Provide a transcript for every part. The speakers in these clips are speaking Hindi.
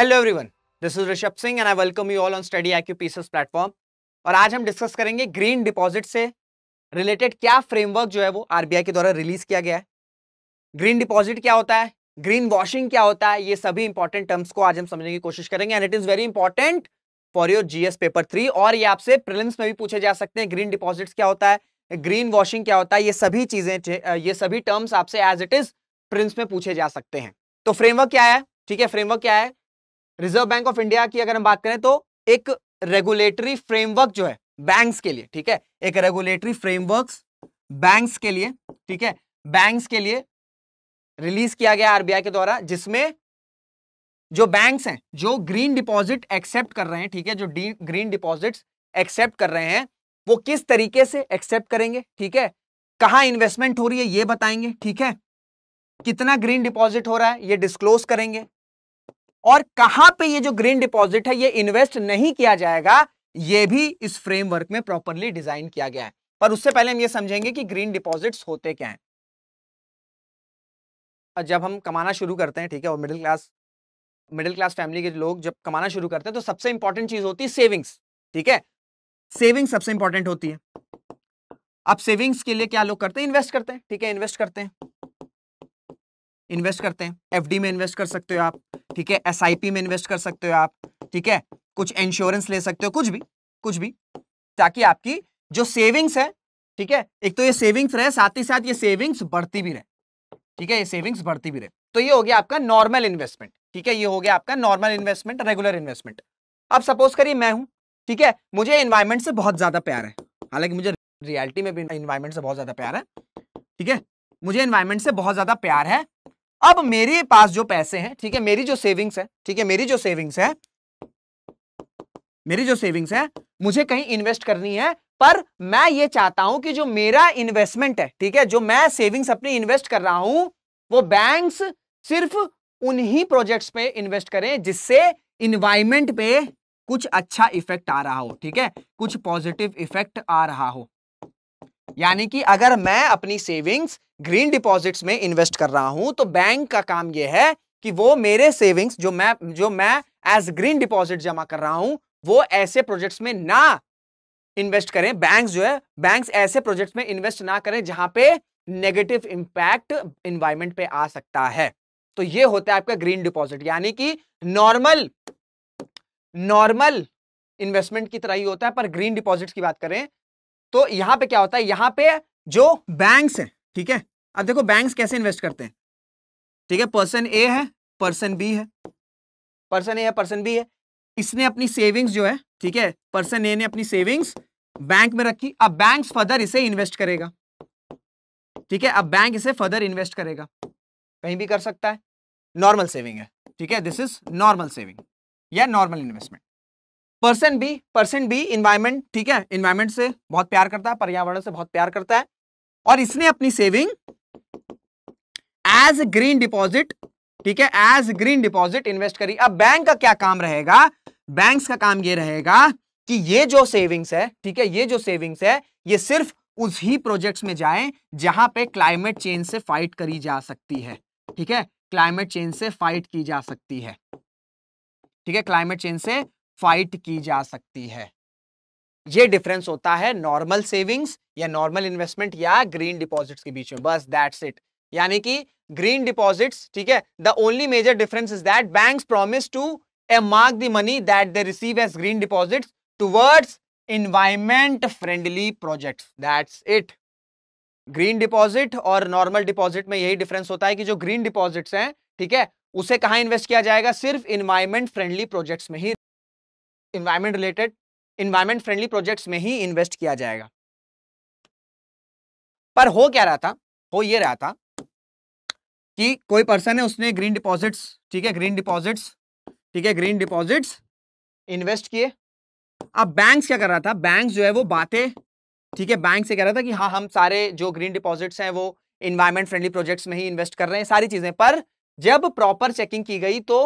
hello everyone this is Rishabh Singh and I welcome you all on study I PCS platform और आज हम डिस्कस करेंगे ग्रीन डिपॉजिट से रिलेटेड क्या फ्रेमवर्क जो है वो आरबीआई के द्वारा रिलीज किया गया है ग्रीन डिपॉजिट क्या होता है ग्रीन वॉशिंग क्या होता है ये सभी इंपॉर्टेंट टर्म्स को आज हम समझने की कोशिश करेंगे and it is very important for your GS paper three और ये आपसे प्रिलिम्स में भी पूछे जा सकते हैं ग्रीन डिपॉजिट्स क्या होता है ग्रीन वॉशिंग क्या होता है ये सभी चीजें ये सभी टर्म्स आपसे एज इट इज प्रिंस में पूछे जा सकते हैं तो फ्रेमवर्क क्या है ठीक है फ्रेमवर्क क्या है रिजर्व बैंक ऑफ इंडिया की अगर हम बात करें तो एक रेगुलेटरी फ्रेमवर्क जो है बैंक्स के लिए ठीक है एक रेगुलेटरी फ्रेमवर्क बैंक्स के लिए ठीक है बैंक्स के लिए रिलीज किया गया आरबीआई के द्वारा जिसमें जो बैंक्स हैं जो ग्रीन डिपॉजिट एक्सेप्ट कर रहे हैं ठीक है जो ग्रीन डिपॉजिट्स एक्सेप्ट कर रहे हैं वो किस तरीके से एक्सेप्ट करेंगे ठीक है कहाँ इन्वेस्टमेंट हो रही है ये बताएंगे ठीक है कितना ग्रीन डिपॉजिट हो रहा है ये डिस्क्लोज करेंगे और कहां पे ये जो ग्रीन डिपॉजिट है ये इन्वेस्ट नहीं किया जाएगा ये भी इस फ्रेमवर्क में प्रॉपरली डिजाइन किया गया है पर उससे पहले हम ये समझेंगे कि ग्रीन डिपॉजिट्स होते क्या हैं जब हम कमाना शुरू करते हैं ठीक है और middle class middle class family के लोग जब कमाना शुरू करते हैं तो सबसे इंपॉर्टेंट चीज होती है सेविंग्स ठीक है सेविंग सबसे इंपॉर्टेंट होती है अब सेविंग्स के लिए क्या लोग करते हैं इन्वेस्ट करते हैं ठीक है इन्वेस्ट करते हैं इन्वेस्ट करते हैं एफडी में इन्वेस्ट कर सकते हो आप ठीक है एसआईपी में इन्वेस्ट कर सकते हो आप ठीक है कुछ इंश्योरेंस ले सकते हो कुछ भी कुछ भी ताकि आपकी जो सेविंग्स है ठीक है एक तो ये सेविंग्स रहे साथ ही साथ ये सेविंग्स बढ़ती भी रहे ठीक है ये सेविंग्स बढ़ती भी रहे तो ये हो गया आपका नॉर्मल इन्वेस्टमेंट ठीक है ये हो गया आपका नॉर्मल इन्वेस्टमेंट रेगुलर इन्वेस्टमेंट अब सपोज करिए मैं हूं ठीक है मुझे इन्वायरमेंट से बहुत ज्यादा प्यार है हालांकि मुझे रियलिटी में भी इन्वायरमेंट से बहुत ज्यादा प्यार है ठीक है मुझे इन्वायरमेंट से बहुत ज्यादा प्यार है अब मेरे पास जो पैसे हैं ठीक है मेरी जो सेविंग्स है ठीक है मेरी जो सेविंग्स है मेरी जो सेविंग्स है मुझे कहीं इन्वेस्ट करनी है पर मैं ये चाहता हूं कि जो मेरा इन्वेस्टमेंट है ठीक है जो मैं सेविंग्स अपनी इन्वेस्ट कर रहा हूं वो बैंक्स सिर्फ उन्हीं प्रोजेक्ट्स पे इन्वेस्ट करें जिससे इन्वायरमेंट पे कुछ अच्छा इफेक्ट आ रहा हो ठीक है कुछ पॉजिटिव इफेक्ट आ रहा हो यानी कि अगर मैं अपनी सेविंग्स ग्रीन डिपॉजिट्स में इन्वेस्ट कर रहा हूं तो बैंक का काम यह है कि वो मेरे सेविंग्स जो मैं जो मैं एज ग्रीन डिपॉजिट जमा कर रहा हूं वो ऐसे प्रोजेक्ट्स में ना इन्वेस्ट करें बैंक जो है बैंक ऐसे प्रोजेक्ट्स में इन्वेस्ट ना करें जहां पे नेगेटिव इंपैक्ट इन्वायरमेंट पे आ सकता है तो ये होता है आपका ग्रीन डिपॉजिट यानी कि नॉर्मल नॉर्मल इन्वेस्टमेंट की तरह ही होता है पर ग्रीन डिपॉजिट की बात करें तो यहां पे क्या होता है यहां पे जो बैंक्स हैं ठीक है अब देखो बैंक्स कैसे इन्वेस्ट करते हैं ठीक है पर्सन ए है पर्सन बी है पर्सन ए है पर्सन बी है इसने अपनी सेविंग्स जो है ठीक है पर्सन ए ने अपनी सेविंग्स बैंक में रखी अब बैंक फर्दर इसे इन्वेस्ट करेगा ठीक है अब बैंक इसे फर्दर इन्वेस्ट करेगा कहीं भी कर सकता है नॉर्मल सेविंग है ठीक है दिस इज नॉर्मल सेविंग या normal investment person B person B environment ठीक है इन्वायरमेंट से बहुत प्यार करता है पर्यावरण से बहुत प्यार करता है और इसने अपनी सेविंग एज ग्रीन डिपॉजिट ठीक है एज ग्रीन डिपॉजिट इन्वेस्ट करी अब बैंक का क्या काम रहेगा बैंक्स का काम ये रहेगा कि ये जो सेविंग्स है ठीक है ये जो सेविंग्स है ये सिर्फ ही प्रोजेक्ट्स में जाए जहां पे क्लाइमेट चेंज से फाइट करी जा सकती है ठीक है क्लाइमेट चेंज से फाइट की जा सकती है ठीक है क्लाइमेट चेंज से फाइट की जा सकती है ये डिफरेंस होता है नॉर्मल सेविंग्स या नॉर्मल इन्वेस्टमेंट या ग्रीन डिपॉजिट्स के बीच में बस दैट्स इट यानी कि ग्रीन डिपॉजिट्स ठीक है the only major difference is that banks promise to mark the money that they receive as green deposits towards environment friendly project that's it green deposit और नॉर्मल डिपॉजिट में यही डिफरेंस होता है कि जो ग्रीन डिपॉजिट्स हैं ठीक है उसे कहां इन्वेस्ट किया जाएगा सिर्फ इन्वायरमेंट फ्रेंडली प्रोजेक्ट्स में ही environment related environment friendly projects में ही इन्वेस्ट किया जाएगा पर हो क्या रहा था हो ये रहा था कि कोई पर्सन है उसने ग्रीन डिपॉजिट्स ठीक है ग्रीन डिपॉजिट्स ठीक है ग्रीन डिपॉजिट्स इन्वेस्ट किए अब बैंक्स क्या कर रहा था बैंक जो है वो बातें ठीक है बैंक से कह रहा था कि हाँ हम सारे जो ग्रीन डिपॉजिट्स हैं वो इन्वायरमेंट फ्रेंडली प्रोजेक्ट्स में ही इन्वेस्ट कर रहे हैं सारी चीजें पर जब प्रॉपर चेकिंग की गई तो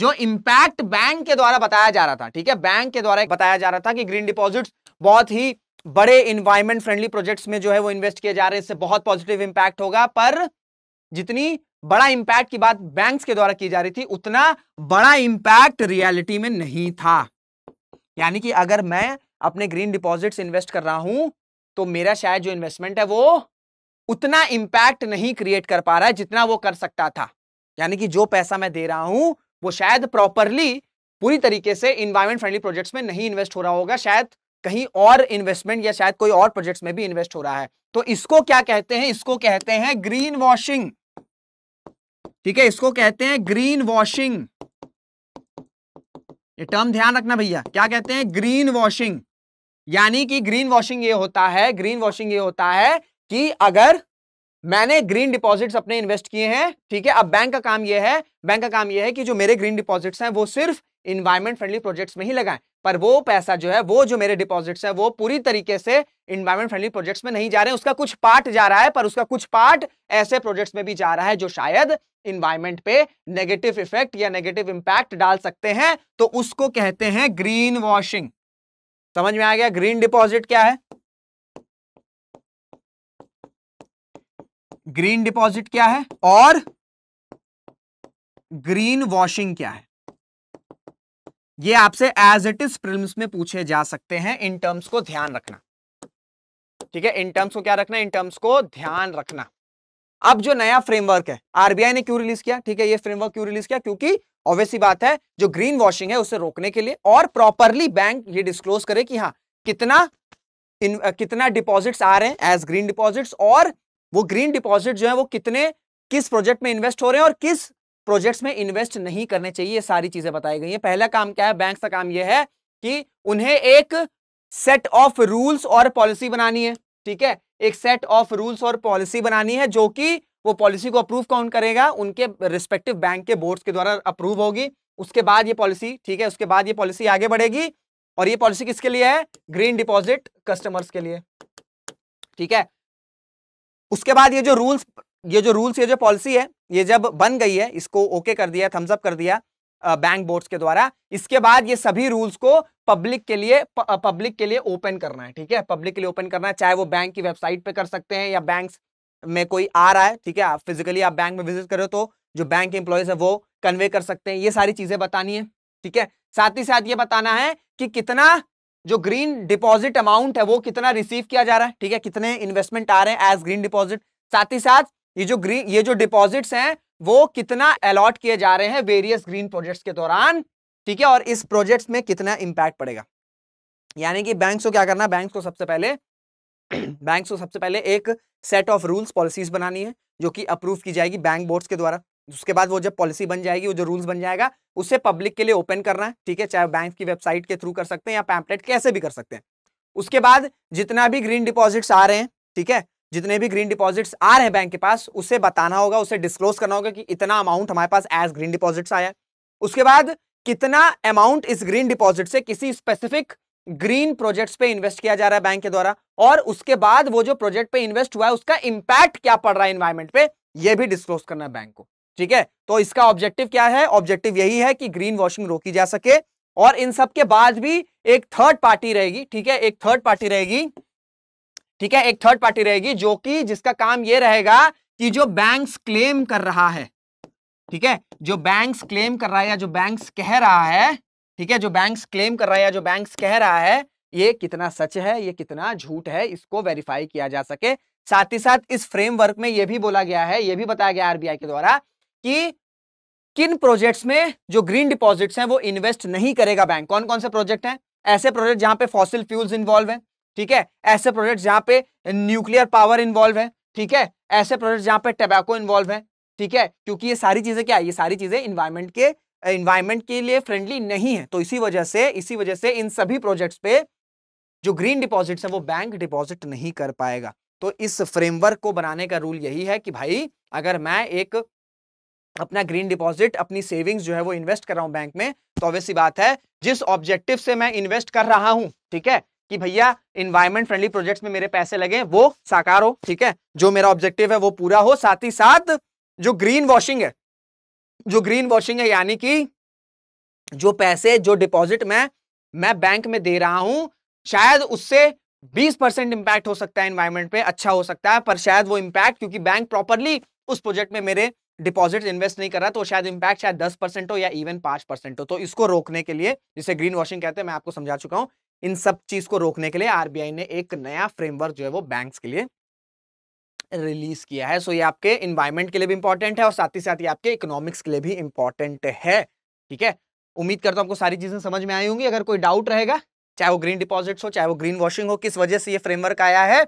जो इंपैक्ट बैंक के द्वारा बताया जा रहा था ठीक है बैंक के द्वारा बताया जा रहा था कि ग्रीन डिपॉजिट बहुत ही बड़े इन्वायरमेंट फ्रेंडली प्रोजेक्ट्स में जो है वो इन्वेस्ट किए जा रहे हैं इससे बहुत पॉजिटिव इंपैक्ट होगा पर जितनी बड़ा इंपैक्ट की बात बैंक्स के द्वारा की जा रही थी उतना बड़ा इंपैक्ट रियलिटी में नहीं था यानी कि अगर मैं अपने ग्रीन डिपॉजिट्स इन्वेस्ट कर रहा हूं तो मेरा शायद जो इन्वेस्टमेंट है वो उतना इंपैक्ट नहीं क्रिएट कर पा रहा है जितना वो कर सकता था यानी कि जो पैसा मैं दे रहा हूं वो शायद प्रॉपरली पूरी तरीके से इन्वायरमेंट फ्रेंडली प्रोजेक्ट्स में नहीं इन्वेस्ट हो रहा होगा शायद कहीं और इन्वेस्टमेंट या शायद कोई और प्रोजेक्ट्स में भी इन्वेस्ट हो रहा है तो इसको क्या कहते हैं इसको कहते हैं ग्रीन वॉशिंग ठीक है इसको कहते हैं ग्रीन वॉशिंग ये टर्म ध्यान रखना भैया क्या कहते हैं ग्रीन वॉशिंग यानी कि ग्रीन वॉशिंग ये होता है ग्रीन वॉशिंग ये होता है कि अगर मैंने ग्रीन डिपॉजिट्स अपने इन्वेस्ट किए हैं ठीक है अब बैंक का काम यह है बैंक का काम यह है कि जो मेरे ग्रीन डिपॉजिट्स हैं वो सिर्फ इन्वायरमेंट फ्रेंडली प्रोजेक्ट्स में ही लगाएं पर वो पैसा जो है वो जो मेरे डिपॉजिट्स हैं वो पूरी तरीके से इन्वायरमेंट फ्रेंडली प्रोजेक्ट्स में नहीं जा रहे हैं उसका कुछ पार्ट जा रहा है पर उसका कुछ पार्ट ऐसे प्रोजेक्ट्स में भी जा रहा है जो शायद इन्वायरमेंट पे नेगेटिव इफेक्ट या नेगेटिव इंपैक्ट डाल सकते हैं तो उसको कहते हैं ग्रीन वॉशिंग समझ में आ गया ग्रीन डिपॉजिट क्या है ग्रीन डिपॉजिट क्या है और ग्रीन वॉशिंग क्या है ये आपसे एज इट इज प्रिलिम्स में पूछे जा सकते हैं इन टर्म्स को ध्यान रखना ठीक है इन टर्म्स को क्या रखना इन टर्म्स को ध्यान रखना अब जो नया फ्रेमवर्क है आरबीआई ने क्यों रिलीज किया ठीक है ये फ्रेमवर्क क्यों रिलीज किया क्योंकि ऑब्वियसली बात है जो ग्रीन वॉशिंग है उसे रोकने के लिए और प्रॉपरली बैंक ये डिस्क्लोज करे कि हाँ कितना इन, कितना डिपॉजिट्स आ रहे हैं एज ग्रीन डिपॉजिट्स और वो ग्रीन डिपॉजिट जो है वो कितने किस प्रोजेक्ट में इन्वेस्ट हो रहे हैं और किस प्रोजेक्ट्स में इन्वेस्ट नहीं करने चाहिए ये सारी चीजें बताई गई हैं पहला काम क्या है बैंक का काम यह है कि उन्हें एक सेट ऑफ रूल्स और पॉलिसी बनानी है ठीक है एक सेट ऑफ रूल्स और पॉलिसी बनानी है जो कि वो पॉलिसी को अप्रूव कौन करेगा उनके रिस्पेक्टिव बैंक के बोर्ड्स के द्वारा अप्रूव होगी उसके बाद ये पॉलिसी ठीक है उसके बाद ये पॉलिसी आगे बढ़ेगी और ये पॉलिसी किसके लिए है ग्रीन डिपॉजिट कस्टमर्स के लिए ठीक है उसके बाद ये जो रूल्स ये जो रूल्स ये जो पॉलिसी है ये जब बन गई है इसको ओके कर दिया थम्सअप कर दिया बैंक बोर्ड्स के द्वारा इसके बाद ये सभी रूल्स को पब्लिक के लिए पब्लिक के लिए ओपन करना है ठीक है पब्लिक के लिए ओपन करना है चाहे वो बैंक की वेबसाइट पे कर सकते हैं या बैंक में कोई आ रहा है ठीक है आप फिजिकली आप बैंक में विजिट करो तो जो बैंक के एम्प्लॉयज है वो कन्वे कर सकते हैं ये सारी चीजें बतानी है ठीक है साथ ही साथ ये बताना है कि कितना जो ग्रीन डिपॉजिट अमाउंट है वो कितना रिसीव किया जा रहा है ठीक है कितने इन्वेस्टमेंट आ रहे हैं एज ग्रीन डिपॉजिट साथ ही साथ ये जो ग्रीन ये जो डिपॉजिट्स हैं वो कितना अलॉट किए जा रहे हैं वेरियस ग्रीन प्रोजेक्ट्स के दौरान ठीक है और इस प्रोजेक्ट्स में कितना इंपैक्ट पड़ेगा यानी कि बैंक्स को क्या करना बैंक्स को सबसे पहले बैंक्स को सबसे पहले एक सेट ऑफ रूल्स पॉलिसीज बनानी है जो कि अप्रूव की जाएगी बैंक बोर्ड्स के द्वारा उसके बाद वो जब पॉलिसी बन जाएगी वो जो रूल्स बन जाएगा उसे पब्लिक के लिए ओपन करना है ठीक है चाहे बैंक की वेबसाइट के थ्रू कर सकते हैं या पैम्पलेट कैसे भी कर सकते हैं उसके बाद जितना भी ग्रीन डिपॉजिट्स आ रहे हैं ठीक है जितने भी ग्रीन डिपॉजिट्स आ रहे हैं बैंक के पास उसे बताना होगा उसे डिस्क्लोज करना होगा कि इतना अमाउंट हमारे पास एज ग्रीन डिपॉजिट्स आया उसके बाद कितना अमाउंट इस ग्रीन डिपॉजिट से किसी स्पेसिफिक ग्रीन प्रोजेक्ट्स पे इन्वेस्ट किया जा रहा है बैंक के द्वारा और उसके बाद वो जो प्रोजेक्ट पे इन्वेस्ट हुआ है उसका इंपैक्ट क्या पड़ रहा है इन्वायरमेंट पे ये भी डिस्क्लोज करना है बैंक को ठीक है तो इसका ऑब्जेक्टिव क्या है ऑब्जेक्टिव यही है कि ग्रीन वॉशिंग रोकी जा सके और इन सब के बाद भी एक थर्ड पार्टी रहेगी ठीक है एक थर्ड पार्टी रहेगी ठीक है एक थर्ड पार्टी रहेगी जो कि जिसका काम यह रहेगा कि जो बैंक्स क्लेम कर रहा है ठीक है जो बैंक्स क्लेम कर रहा है या जो बैंक्स कह रहा है ठीक है जो बैंक्स क्लेम कर रहा है या जो बैंक्स कह रहा है ये कितना सच है ये कितना झूठ है इसको वेरीफाई किया जा सके साथ ही साथ इस फ्रेमवर्क में यह भी बोला गया है यह भी बताया गया आरबीआई के द्वारा कि किन प्रोजेक्ट्स में जो ग्रीन डिपॉजिट्स हैं वो इन्वेस्ट नहीं करेगा बैंक कौन कौन से प्रोजेक्ट हैं ऐसे प्रोजेक्ट जहां पे फॉसिल फ्यूल्स इन्वॉल्व हैं ठीक है ऐसे प्रोजेक्ट जहां पे न्यूक्लियर पावर इन्वॉल्व है ठीक है ऐसे प्रोजेक्ट जहां पे टबैको इन्वॉल्व है ठीक है क्योंकि ये सारी चीजें क्या है ये सारी चीजें इन्वायरमेंट के इन्वायरमेंट के लिए फ्रेंडली नहीं है तो इसी वजह से इसी वजह से इन सभी प्रोजेक्ट्स पे जो ग्रीन डिपॉजिट्स हैं वो बैंक डिपॉजिट नहीं कर पाएगा तो इस फ्रेमवर्क को बनाने का रूल यही है कि भाई अगर मैं एक अपना ग्रीन डिपॉजिट अपनी सेविंग्स जो है वो इन्वेस्ट कर रहा हूँ बैंक में तो ऑब्वियस सी बात है जिस ऑब्जेक्टिव से मैं इन्वेस्ट कर रहा हूँ ठीक है कि भैया इन्वायरमेंट फ्रेंडली प्रोजेक्ट्स में मेरे पैसे लगे वो साकार हो ठीक है जो मेरा ऑब्जेक्टिव है वो पूरा हो साथ ही साथ जो ग्रीन वॉशिंग है जो ग्रीन वॉशिंग है यानी कि जो पैसे जो डिपॉजिट मैं मैं बैंक में दे रहा हूं शायद उससे 20 परसेंट इंपैक्ट हो सकता है इन्वायरमेंट पे अच्छा हो सकता है पर शायद वो इम्पैक्ट क्योंकि बैंक प्रॉपरली उस प्रोजेक्ट में मेरे डिपॉजिट इन्वेस्ट नहीं कर रहा तो शायद इंपैक्ट शायद दस परसेंट हो या इवन पांच परसेंट हो तो इसको रोकने के लिए जिसे ग्रीन वॉशिंग कहते हैं मैं आपको समझा चुका हूँ इन सब चीज को रोकने के लिए आरबीआई ने एक नया फ्रेमवर्क जो है वो बैंक्स के लिए रिलीज किया है सो ये आपके इन्वायरमेंट के लिए भी इंपॉर्टेंट है और साथ ही साथ ये आपके इकोनॉमिक्स के लिए भी इंपॉर्टेंट है ठीक है उम्मीद करता हूँ आपको सारी चीजें समझ में आई होंगी अगर कोई डाउट रहेगा चाहे वो ग्रीन डिपॉजिट हो चाहे वो ग्रीन वॉशिंग हो किस वजह से ये फ्रेमवर्क आया है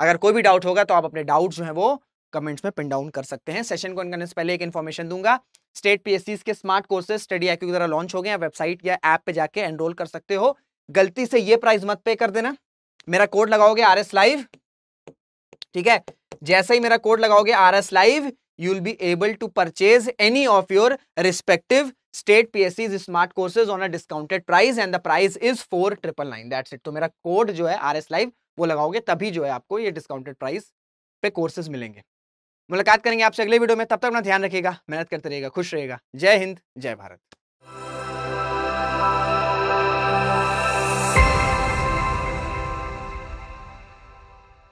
अगर कोई भी डाउट होगा तो आप अपने डाउट जो है वो कमेंट्स में पिन डाउन कर सकते हैं सेशन को करने से पहले एक इन्फॉर्मेशन दूंगा स्टेट पीएससी के smart courses study I Q द्वारा लॉन्च हो गए वेबसाइट या ऐप पे जाके एनरोल कर सकते हो गलती से ये प्राइस मत पे कर देना मेरा कोड लगाओगे आर एस लाइव ठीक है जैसे ही मेरा कोड लगाओगे R S live you will be able to purchase any of your respective state P S C smart courses on a discounted price and the price is four triple nine that's it तो मेरा कोड जो है आर एस लाइव वो लगाओगे तभी जो है आपको ये डिस्काउंटेड प्राइस पे कोर्सेज मिलेंगे मुलाकात करेंगे आपसे अगले वीडियो में तब तक अपना ध्यान रखिएगा मेहनत करते रहेगा खुश रहेगा जय हिंद जय भारत